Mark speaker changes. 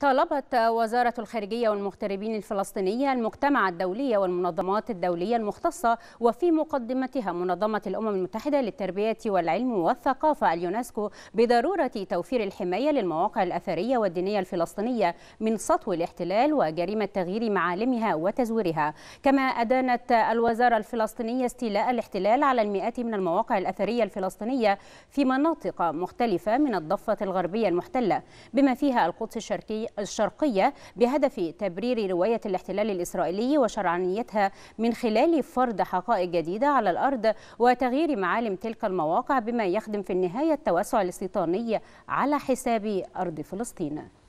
Speaker 1: طالبت وزارة الخارجية والمغتربين الفلسطينية المجتمع الدولي والمنظمات الدولية المختصة وفي مقدمتها منظمة الأمم المتحدة للتربية والعلم والثقافة اليونسكو بضرورة توفير الحماية للمواقع الأثرية والدينية الفلسطينية من سطو الاحتلال وجريمة تغيير معالمها وتزويرها كما أدانت الوزارة الفلسطينية استيلاء الاحتلال على المئات من المواقع الأثرية الفلسطينية في مناطق مختلفة من الضفة الغربية المحتلة بما فيها القدس الشرقية الشرقية بهدف تبرير رواية الاحتلال الإسرائيلي وشرعانيتها من خلال فرض حقائق جديدة على الأرض وتغيير معالم تلك المواقع بما يخدم في النهاية التوسع الاستيطاني على حساب أرض فلسطين